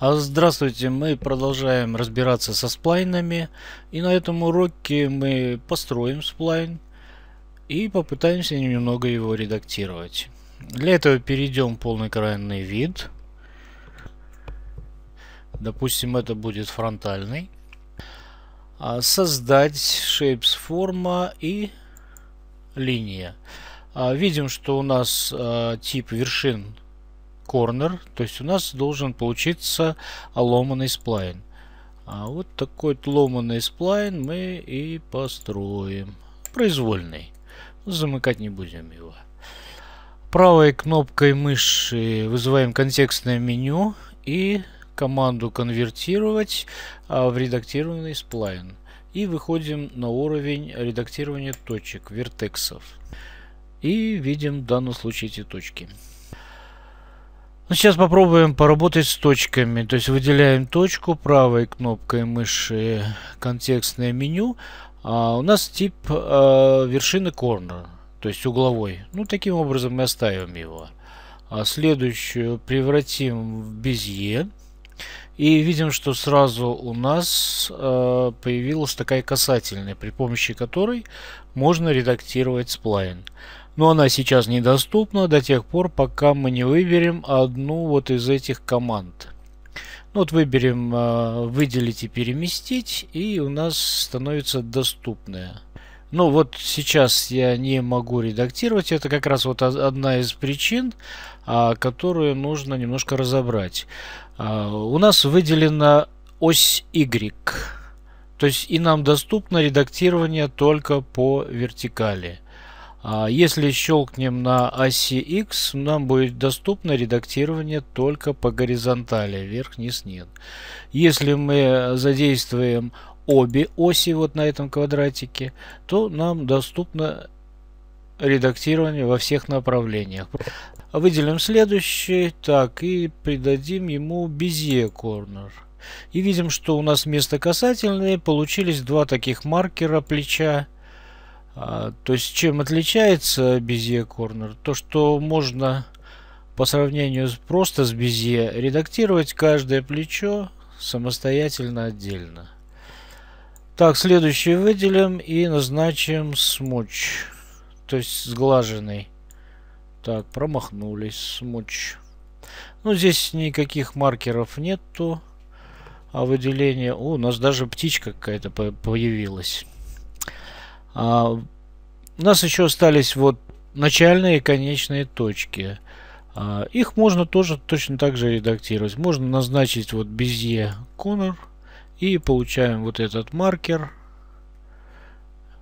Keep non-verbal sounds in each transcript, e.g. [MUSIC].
А здравствуйте, мы продолжаем разбираться со сплайнами. И на этом уроке мы построим сплайн и попытаемся немного его редактировать. Для этого перейдем в полноэкранный вид. Допустим, это будет фронтальный. А, создать shapes форма и линия. А, видим, что у нас а, тип вершин corner, то есть у нас должен получиться ломанный сплайн. А вот такой ломанный сплайн мы и построим. Произвольный. Замыкать не будем его. Правой кнопкой мыши вызываем контекстное меню и команду конвертировать в редактированный сплайн и выходим на уровень редактирования точек, вертексов. И видим в данном случае эти точки. Ну, сейчас попробуем поработать с точками. То есть выделяем точку правой кнопкой мыши контекстное меню. А у нас тип э, вершины corner то есть угловой. Ну, таким образом мы оставим его. А следующую превратим в безе. И видим, что сразу у нас э, появилась такая касательная, при помощи которой можно редактировать сплайн. Но она сейчас недоступна до тех пор, пока мы не выберем одну вот из этих команд. Ну, вот выберем э, «Выделить и переместить», и у нас становится доступная ну вот сейчас я не могу редактировать. Это как раз вот одна из причин, а, которую нужно немножко разобрать. А, у нас выделена ось Y. То есть и нам доступно редактирование только по вертикали. А, если щелкнем на оси X, нам будет доступно редактирование только по горизонтали, вверх низ нет. Если мы задействуем обе оси вот на этом квадратике, то нам доступно редактирование во всех направлениях. Выделим следующий, так, и придадим ему Bezier Corner. И видим, что у нас вместо касательные получились два таких маркера плеча. А, то есть, чем отличается Bezier Corner? То, что можно по сравнению с, просто с Bezier редактировать каждое плечо самостоятельно отдельно. Так, следующий выделим и назначим смуч, То есть сглаженный. Так, промахнулись. смуч. Ну, здесь никаких маркеров нету. А выделение... О, у нас даже птичка какая-то появилась. А, у нас еще остались вот начальные и конечные точки. А, их можно тоже точно так же редактировать. Можно назначить вот безе Конор. И получаем вот этот маркер,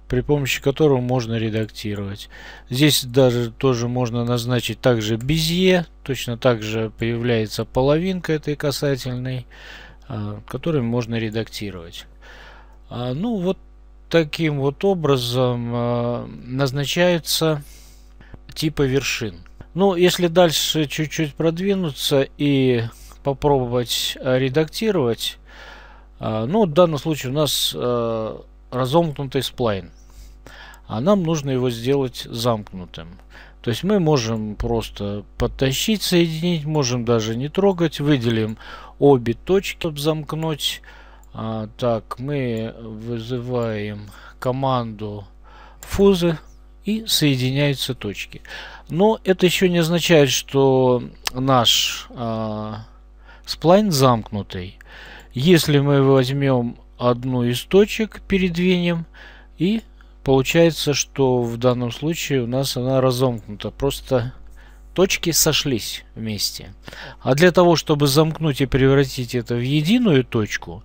при помощи которого можно редактировать. Здесь даже тоже можно назначить также безе, точно так же появляется половинка этой касательной, а, которой можно редактировать. А, ну вот таким вот образом а, назначаются типы вершин. Ну, если дальше чуть-чуть продвинуться и попробовать редактировать, а, ну, в данном случае у нас э, разомкнутый сплайн, а нам нужно его сделать замкнутым. То есть мы можем просто подтащить, соединить, можем даже не трогать, выделим обе точки, чтобы замкнуть. А, так, мы вызываем команду фузы и соединяются точки. Но это еще не означает, что наш а, сплайн замкнутый. Если мы возьмем одну из точек, передвинем, и получается, что в данном случае у нас она разомкнута. Просто точки сошлись вместе. А для того, чтобы замкнуть и превратить это в единую точку,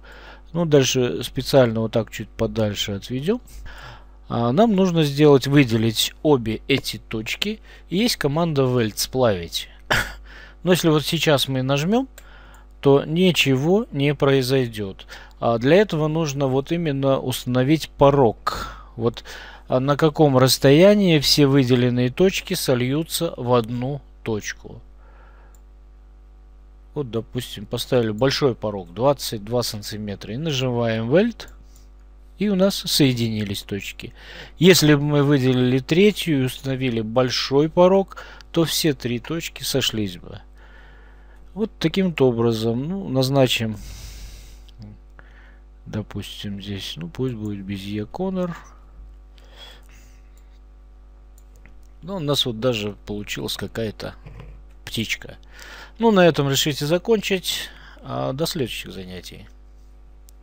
ну, дальше специально вот так чуть подальше отведем, а, нам нужно сделать, выделить обе эти точки. есть команда weld сплавить. [COUGHS] Но если вот сейчас мы нажмем, то ничего не произойдет. А для этого нужно вот именно установить порог. Вот а на каком расстоянии все выделенные точки сольются в одну точку. Вот, допустим, поставили большой порог 22 сантиметра и нажимаем Weld. И у нас соединились точки. Если бы мы выделили третью и установили большой порог, то все три точки сошлись бы. Вот таким-то образом, ну, назначим, допустим, здесь, ну, пусть будет без Безье Конор. Ну, у нас вот даже получилась какая-то птичка. Ну, на этом решите закончить. А до следующих занятий.